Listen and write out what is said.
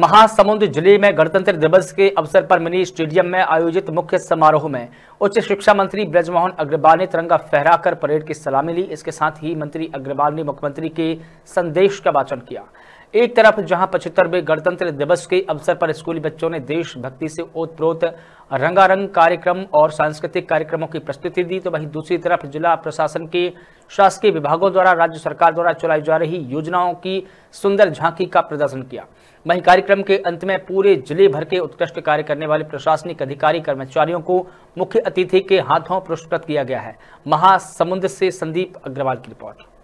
महासमुंद जिले में गणतंत्र दिवस के अवसर पर मिनी स्टेडियम में आयोजित मुख्य समारोह में उच्च शिक्षा मंत्री ब्रजमोहन अग्रवाल ने तिरंगा फहराकर परेड की सलामी ली इसके साथ ही मंत्री अग्रवाल ने मुख्यमंत्री के संदेश का वाचन किया एक तरफ जहां पचहत्तरवें गणतंत्र दिवस के अवसर पर स्कूली बच्चों ने देशभक्ति से ओतप्रोत रंगारंग कार्यक्रम और सांस्कृतिक कार्यक्रमों की प्रस्तुति दी तो वहीं दूसरी तरफ जिला प्रशासन के शासकीय विभागों द्वारा राज्य सरकार द्वारा चलाई जा रही योजनाओं की सुंदर झांकी का प्रदर्शन किया वहीं कार्यक्रम के अंत में पूरे जिले भर के उत्कृष्ट कार्य करने वाले प्रशासनिक अधिकारी कर्मचारियों को मुख्य अतिथि के हाथों पुरस्कृत किया गया है महासमुंद से संदीप अग्रवाल की रिपोर्ट